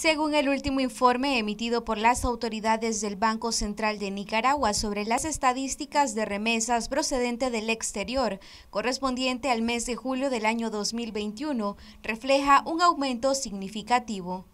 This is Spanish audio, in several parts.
Según el último informe emitido por las autoridades del Banco Central de Nicaragua sobre las estadísticas de remesas procedente del exterior, correspondiente al mes de julio del año 2021, refleja un aumento significativo.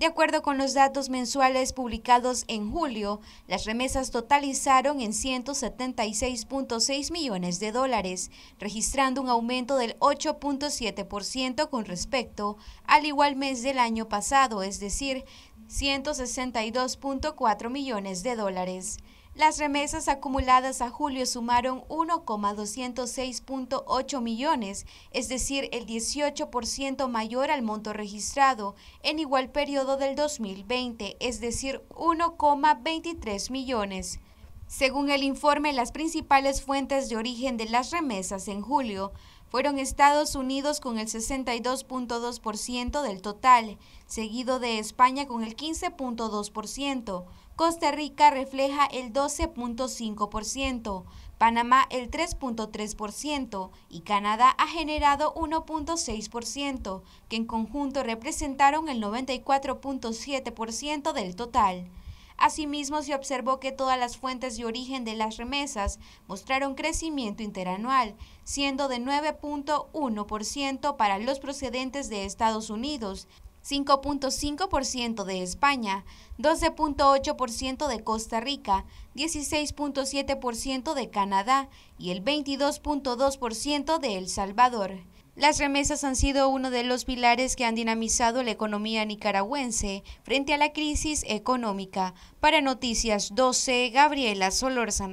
De acuerdo con los datos mensuales publicados en julio, las remesas totalizaron en 176.6 millones de dólares, registrando un aumento del 8.7% con respecto al igual mes del año pasado, es decir, 162.4 millones de dólares. Las remesas acumuladas a julio sumaron 1,206.8 millones, es decir, el 18% mayor al monto registrado en igual periodo del 2020, es decir, 1,23 millones. Según el informe, las principales fuentes de origen de las remesas en julio fueron Estados Unidos con el 62.2% del total, seguido de España con el 15.2%, Costa Rica refleja el 12.5%, Panamá el 3.3% y Canadá ha generado 1.6%, que en conjunto representaron el 94.7% del total. Asimismo, se observó que todas las fuentes de origen de las remesas mostraron crecimiento interanual, siendo de 9.1% para los procedentes de Estados Unidos, 5.5% de España, 12.8% de Costa Rica, 16.7% de Canadá y el 22.2% de El Salvador. Las remesas han sido uno de los pilares que han dinamizado la economía nicaragüense frente a la crisis económica. Para Noticias 12, Gabriela Solórzano.